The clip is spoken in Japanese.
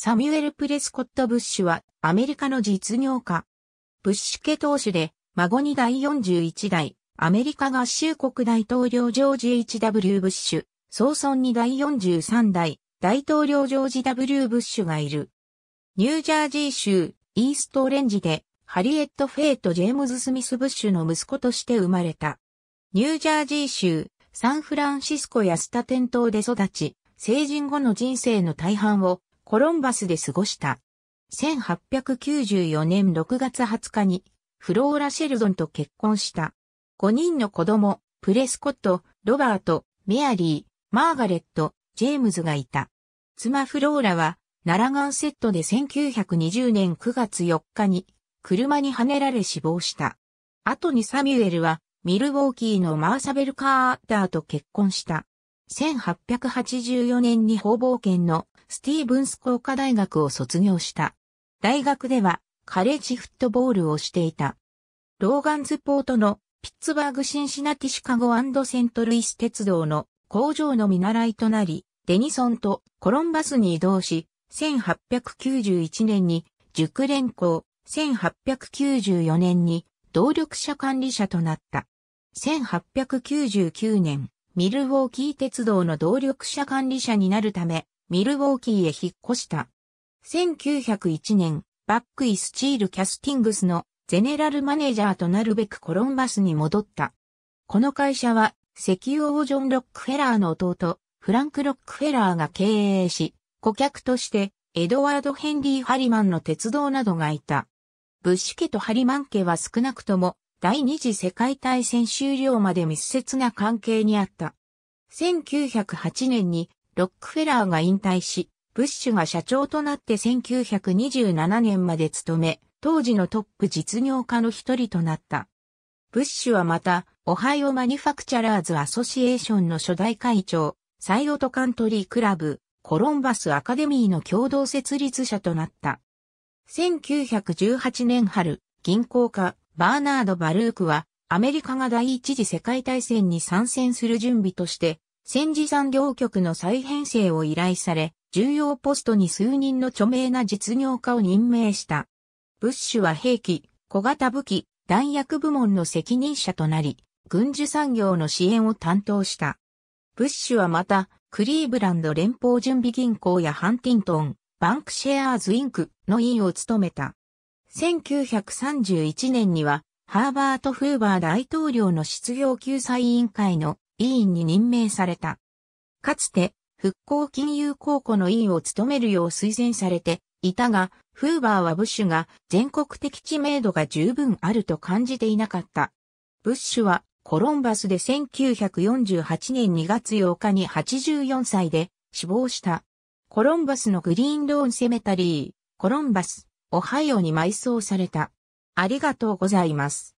サミュエル・プレスコット・ブッシュはアメリカの実業家。ブッシュ家当主で孫2代41代、アメリカ合衆国大統領ジョージ H.W. ブッシュ、総孫2代43代、大統領ジョージ W. ブッシュがいる。ニュージャージー州イーストオレンジでハリエット・フェイト・ジェームズ・スミス・ブッシュの息子として生まれた。ニュージャージー州サンフランシスコやスタテン島で育ち、成人後の人生の大半をコロンバスで過ごした。1894年6月20日にフローラ・シェルドンと結婚した。5人の子供、プレスコット、ロバート、メアリー、マーガレット、ジェームズがいた。妻フローラは、ナラガンセットで1920年9月4日に、車にはねられ死亡した。後にサミュエルは、ミルウォーキーのマーサベル・カーターと結婚した。1884年に方々県のスティーブンス工科大学を卒業した。大学ではカレッジフットボールをしていた。ローガンズポートのピッツバーグシンシナティシカゴセントルイス鉄道の工場の見習いとなり、デニソンとコロンバスに移動し、1891年に熟練校、1894年に動力車管理者となった。1899年、ミルウォーキー鉄道の動力車管理者になるため、ミルウォーキーへ引っ越した。1901年、バックイスチールキャスティングスのゼネラルマネージャーとなるべくコロンバスに戻った。この会社は、石油王ジョン・ロックフェラーの弟、フランク・ロックフェラーが経営し、顧客として、エドワード・ヘンリー・ハリマンの鉄道などがいた。ブッシュ家とハリマン家は少なくとも第二次世界大戦終了まで密接な関係にあった。1908年にロックフェラーが引退し、ブッシュが社長となって1927年まで務め、当時のトップ実業家の一人となった。ブッシュはまた、オハイオマニファクチャラーズアソシエーションの初代会長、サイオトカントリークラブ、コロンバスアカデミーの共同設立者となった。1918年春、銀行家、バーナード・バルークは、アメリカが第一次世界大戦に参戦する準備として、戦時産業局の再編成を依頼され、重要ポストに数人の著名な実業家を任命した。ブッシュは兵器、小型武器、弾薬部門の責任者となり、軍需産業の支援を担当した。ブッシュはまた、クリーブランド連邦準備銀行やハンティントン、バンクシェアーズインクの委員を務めた。1931年には、ハーバート・フーバー大統領の失業救済委員会の委員に任命された。かつて、復興金融公庫の委員を務めるよう推薦されていたが、フーバーはブッシュが全国的知名度が十分あると感じていなかった。ブッシュはコロンバスで1948年2月8日に84歳で死亡した。コロンバスのグリーンローンセメタリー、コロンバス、オハイオに埋葬された。ありがとうございます。